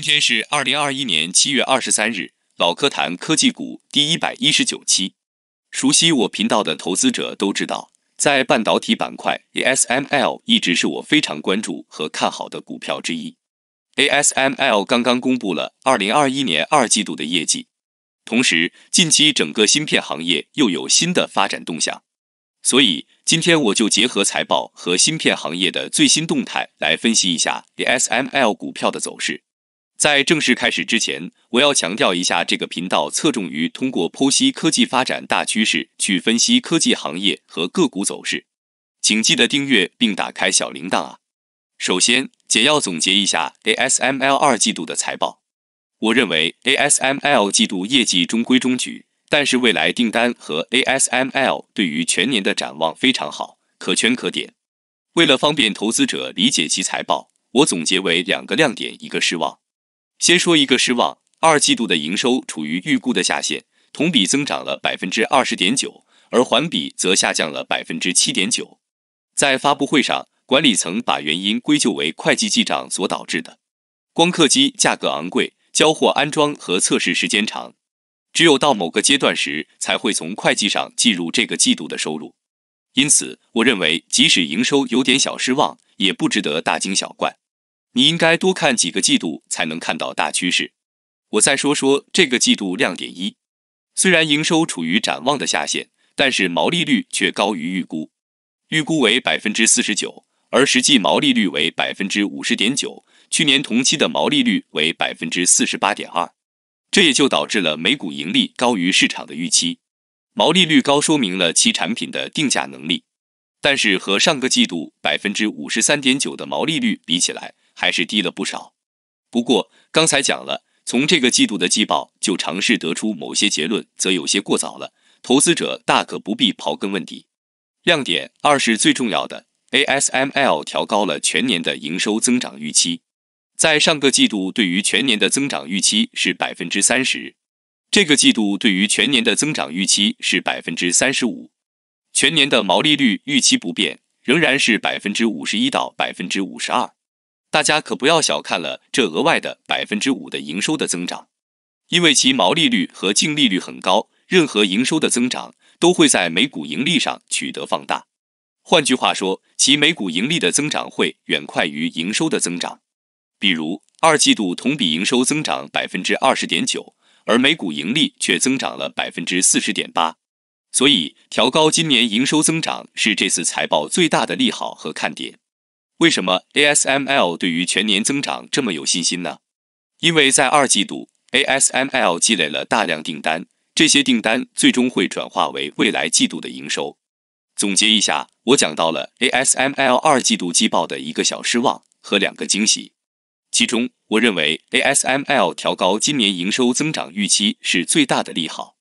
今天是二零二一年七月二十三日，老科谈科技股第一百一十九期。熟悉我频道的投资者都知道，在半导体板块，ASML 一直是我非常关注和看好的股票之一。ASML 刚刚公布了二零二一年二季度的业绩，同时近期整个芯片行业又有新的发展动向，所以今天我就结合财报和芯片行业的最新动态来分析一下 ASML 股票的走势。在正式开始之前，我要强调一下，这个频道侧重于通过剖析科技发展大趋势去分析科技行业和个股走势，请记得订阅并打开小铃铛啊。首先，简要总结一下 ASML 二季度的财报。我认为 ASML 季度业绩中规中矩，但是未来订单和 ASML 对于全年的展望非常好，可圈可点。为了方便投资者理解其财报，我总结为两个亮点，一个失望。先说一个失望，二季度的营收处于预估的下限，同比增长了百分之二十点九，而环比则下降了百分之七点九。在发布会上，管理层把原因归咎为会计记账所导致的。光刻机价格昂贵，交货、安装和测试时间长，只有到某个阶段时才会从会计上计入这个季度的收入。因此，我认为即使营收有点小失望，也不值得大惊小怪。你应该多看几个季度才能看到大趋势。我再说说这个季度亮点一，虽然营收处于展望的下限，但是毛利率却高于预估，预估为百分之四十九，而实际毛利率为百分之五十点九。去年同期的毛利率为百分之四十八点二，这也就导致了每股盈利高于市场的预期。毛利率高说明了其产品的定价能力，但是和上个季度百分之五十三点九的毛利率比起来，还是低了不少，不过刚才讲了，从这个季度的季报就尝试得出某些结论，则有些过早了。投资者大可不必刨根问底。亮点二是最重要的，ASML 调高了全年的营收增长预期，在上个季度对于全年的增长预期是百分之三十，这个季度对于全年的增长预期是百分之三十五，全年的毛利率预期不变，仍然是百分之五十一到百分之五十二。大家可不要小看了这额外的百分之五的营收的增长，因为其毛利率和净利率很高，任何营收的增长都会在每股盈利上取得放大。换句话说，其每股盈利的增长会远快于营收的增长。比如，二季度同比营收增长百分之二十点九，而每股盈利却增长了百分之四十点八。所以，调高今年营收增长是这次财报最大的利好和看点。为什么 ASML 对于全年增长这么有信心呢？因为在二季度，ASML 积累了大量订单，这些订单最终会转化为未来季度的营收。总结一下，我讲到了 ASML 二季度季报的一个小失望和两个惊喜。其中，我认为 ASML 调高今年营收增长预期是最大的利好。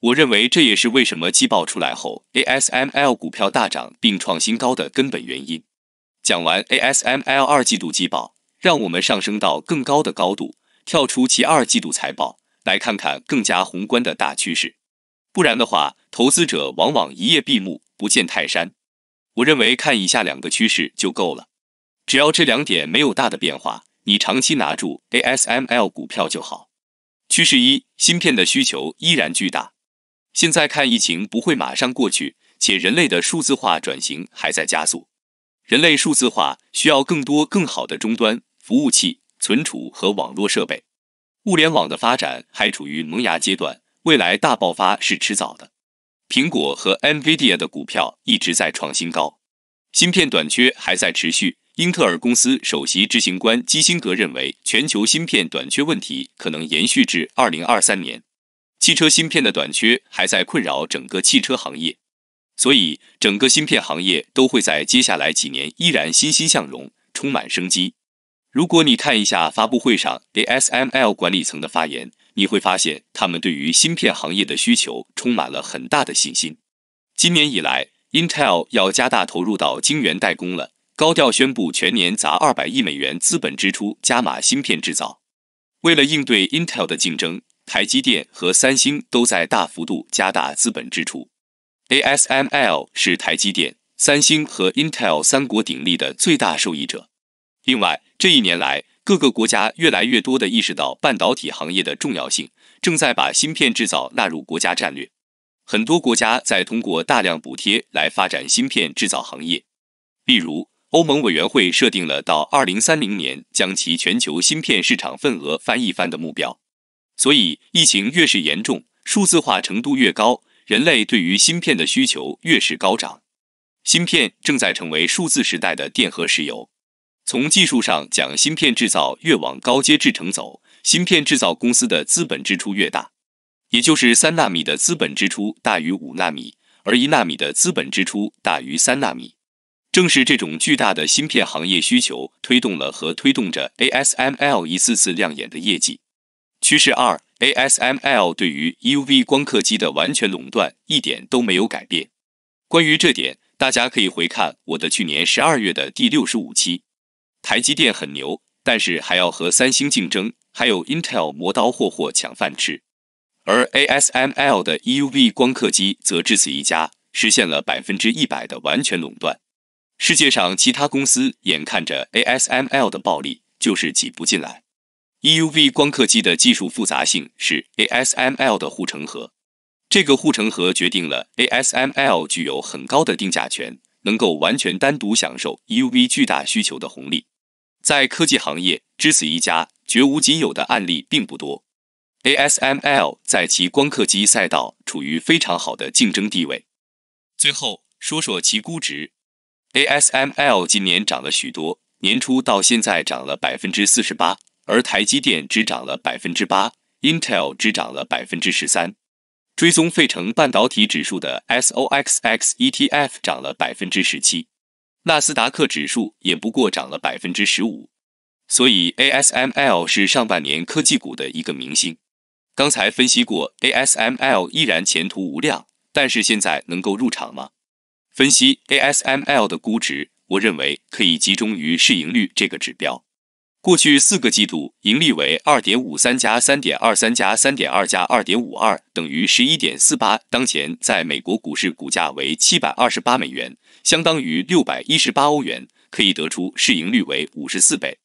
我认为这也是为什么季报出来后，ASML 股票大涨并创新高的根本原因。讲完 ASML 二季度季报，让我们上升到更高的高度，跳出其二季度财报，来看看更加宏观的大趋势。不然的话，投资者往往一夜闭目不见泰山。我认为看以下两个趋势就够了，只要这两点没有大的变化，你长期拿住 ASML 股票就好。趋势一，芯片的需求依然巨大。现在看疫情不会马上过去，且人类的数字化转型还在加速。人类数字化需要更多更好的终端、服务器、存储和网络设备。物联网的发展还处于萌芽阶段，未来大爆发是迟早的。苹果和 Nvidia 的股票一直在创新高。芯片短缺还在持续。英特尔公司首席执行官基辛格认为，全球芯片短缺问题可能延续至2023年。汽车芯片的短缺还在困扰整个汽车行业。所以，整个芯片行业都会在接下来几年依然欣欣向荣，充满生机。如果你看一下发布会上 ASML 管理层的发言，你会发现他们对于芯片行业的需求充满了很大的信心。今年以来，Intel 要加大投入到晶圆代工了，高调宣布全年砸二百亿美元资本支出，加码芯片制造。为了应对 Intel 的竞争，台积电和三星都在大幅度加大资本支出。ASML 是台积电、三星和 Intel 三国鼎立的最大受益者。另外，这一年来，各个国家越来越多的意识到半导体行业的重要性，正在把芯片制造纳入国家战略。很多国家在通过大量补贴来发展芯片制造行业。例如，欧盟委员会设定了到二零三零年将其全球芯片市场份额翻一番的目标。所以，疫情越是严重，数字化程度越高。人类对于芯片的需求越是高涨，芯片正在成为数字时代的电和石油。从技术上讲，芯片制造越往高阶制程走，芯片制造公司的资本支出越大，也就是三纳米的资本支出大于五纳米，而一纳米的资本支出大于三纳米。正是这种巨大的芯片行业需求，推动了和推动着 ASML 一次次亮眼的业绩。趋势二。ASML 对于 EUV 光刻机的完全垄断一点都没有改变。关于这点，大家可以回看我的去年十二月的第六十五期。台积电很牛，但是还要和三星竞争，还有 Intel 磨刀霍霍抢饭吃。而 ASML 的 EUV 光刻机则至此一家，实现了百分之一百的完全垄断。世界上其他公司眼看着 ASML 的暴利，就是挤不进来。EUV 光刻机的技术复杂性是 ASML 的护城河，这个护城河决定了 ASML 具有很高的定价权，能够完全单独享受 EUV 巨大需求的红利。在科技行业，只此一家绝无仅有的案例并不多。ASML 在其光刻机赛道处于非常好的竞争地位。最后说说其估值，ASML 今年涨了许多年初到现在涨了百分之四十八。而台积电只涨了百分之八，Intel 只涨了百分之十三，追踪费城半导体指数的 S O X X E T F 涨了百分之十七，纳斯达克指数也不过涨了百分之十五。所以 A S M L 是上半年科技股的一个明星。刚才分析过，A S M L 依然前途无量，但是现在能够入场吗？分析 A S M L 的估值，我认为可以集中于市盈率这个指标。过去四个季度盈利为二点五三加三点二三加三点二加二点五二，等于十一点四八。当前在美国股市股价为七百二十八美元，相当于六百一十八欧元，可以得出市盈率为五十四倍。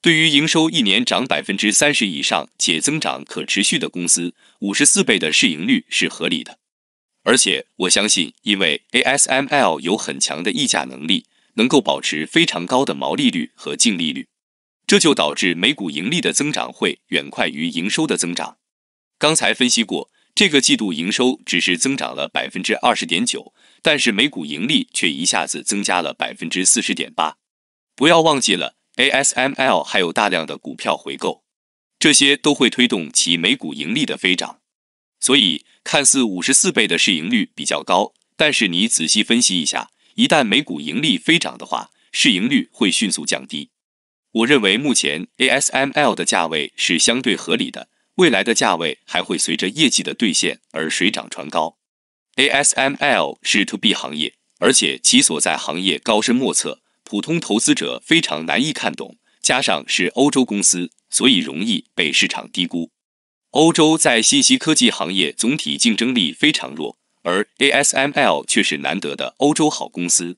对于营收一年涨百分之三十以上且增长可持续的公司，五十四倍的市盈率是合理的。而且我相信，因为 ASML 有很强的溢价能力，能够保持非常高的毛利率和净利率。这就导致每股盈利的增长会远快于营收的增长。刚才分析过，这个季度营收只是增长了百分之二十点九，但是每股盈利却一下子增加了百分之四十点八。不要忘记了，ASML 还有大量的股票回购，这些都会推动其每股盈利的飞涨。所以，看似五十四倍的市盈率比较高，但是你仔细分析一下，一旦每股盈利飞涨的话，市盈率会迅速降低。我认为目前 ASML 的价位是相对合理的，未来的价位还会随着业绩的兑现而水涨船高。ASML 是 To B 行业，而且其所在行业高深莫测，普通投资者非常难以看懂。加上是欧洲公司，所以容易被市场低估。欧洲在信息科技行业总体竞争力非常弱，而 ASML 却是难得的欧洲好公司。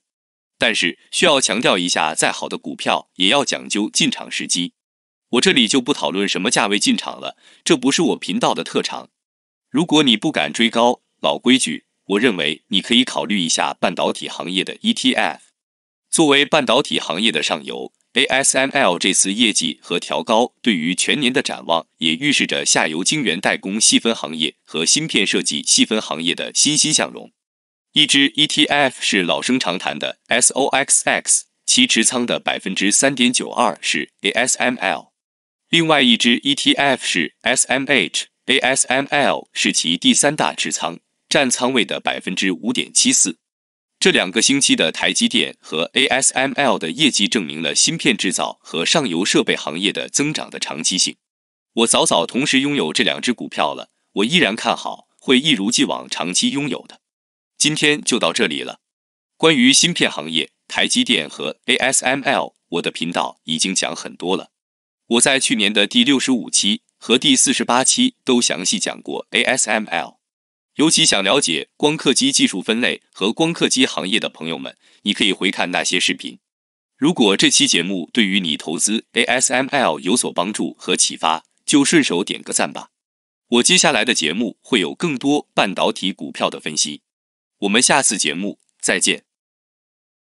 但是需要强调一下，再好的股票也要讲究进场时机。我这里就不讨论什么价位进场了，这不是我频道的特长。如果你不敢追高，老规矩，我认为你可以考虑一下半导体行业的 ETF。作为半导体行业的上游，ASML 这次业绩和调高对于全年的展望，也预示着下游晶圆代工细分行业和芯片设计细分行业的欣欣向荣。一只 ETF 是老生常谈的 S O X X，其持仓的百分之三点九二是 ASML。另外一只 ETF 是 S M H，ASML 是其第三大持仓，占仓位的百分之五点七四。这两个星期的台积电和 ASML 的业绩证明了芯片制造和上游设备行业的增长的长期性。我早早同时拥有这两只股票了，我依然看好，会一如既往长期拥有的。今天就到这里了。关于芯片行业，台积电和 ASML，我的频道已经讲很多了。我在去年的第六十五期和第四十八期都详细讲过 ASML。尤其想了解光刻机技术分类和光刻机行业的朋友们，你可以回看那些视频。如果这期节目对于你投资 ASML 有所帮助和启发，就顺手点个赞吧。我接下来的节目会有更多半导体股票的分析。我们下次节目再见。